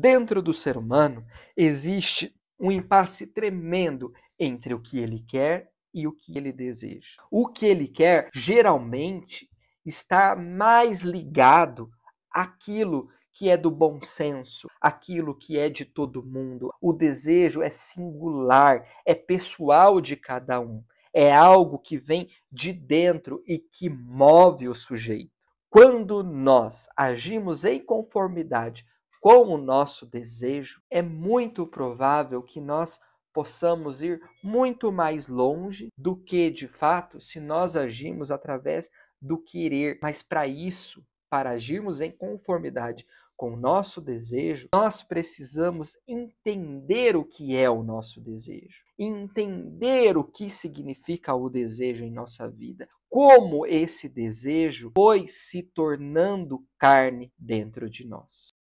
Dentro do ser humano existe um impasse tremendo entre o que ele quer e o que ele deseja. O que ele quer geralmente está mais ligado àquilo que é do bom senso, aquilo que é de todo mundo. O desejo é singular, é pessoal de cada um, é algo que vem de dentro e que move o sujeito. Quando nós agimos em conformidade com o nosso desejo, é muito provável que nós possamos ir muito mais longe do que de fato se nós agirmos através do querer. Mas para isso, para agirmos em conformidade com o nosso desejo, nós precisamos entender o que é o nosso desejo, entender o que significa o desejo em nossa vida, como esse desejo foi se tornando carne dentro de nós.